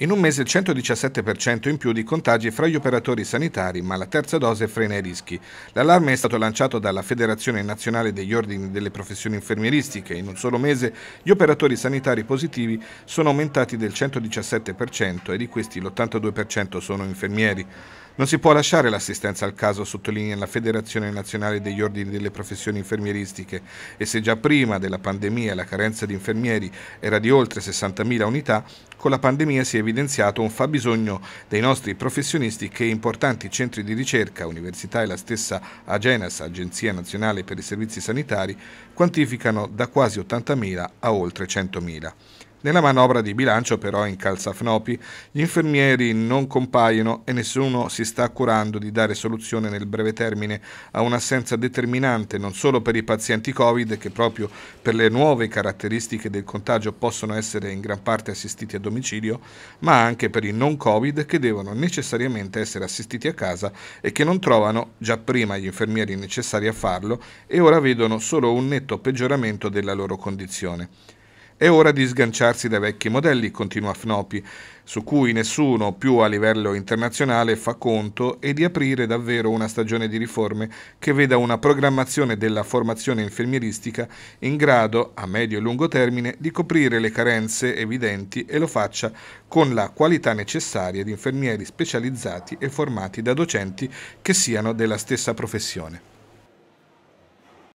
In un mese il 117% in più di contagi fra gli operatori sanitari, ma la terza dose frena i rischi. L'allarme è stato lanciato dalla Federazione Nazionale degli Ordini delle Professioni Infermieristiche. In un solo mese gli operatori sanitari positivi sono aumentati del 117% e di questi l'82% sono infermieri. Non si può lasciare l'assistenza al caso, sottolinea la Federazione Nazionale degli Ordini delle Professioni Infermieristiche, e se già prima della pandemia la carenza di infermieri era di oltre 60.000 unità, con la pandemia si è evidenziato un fabbisogno dei nostri professionisti che importanti centri di ricerca, università e la stessa Agenas, Agenzia Nazionale per i Servizi Sanitari, quantificano da quasi 80.000 a oltre 100.000. Nella manovra di bilancio però in calza Fnopi gli infermieri non compaiono e nessuno si sta curando di dare soluzione nel breve termine a un'assenza determinante non solo per i pazienti Covid che proprio per le nuove caratteristiche del contagio possono essere in gran parte assistiti a domicilio, ma anche per i non Covid che devono necessariamente essere assistiti a casa e che non trovano già prima gli infermieri necessari a farlo e ora vedono solo un netto peggioramento della loro condizione. È ora di sganciarsi dai vecchi modelli, continua Fnopi, su cui nessuno più a livello internazionale fa conto e di aprire davvero una stagione di riforme che veda una programmazione della formazione infermieristica in grado, a medio e lungo termine, di coprire le carenze evidenti e lo faccia con la qualità necessaria di infermieri specializzati e formati da docenti che siano della stessa professione.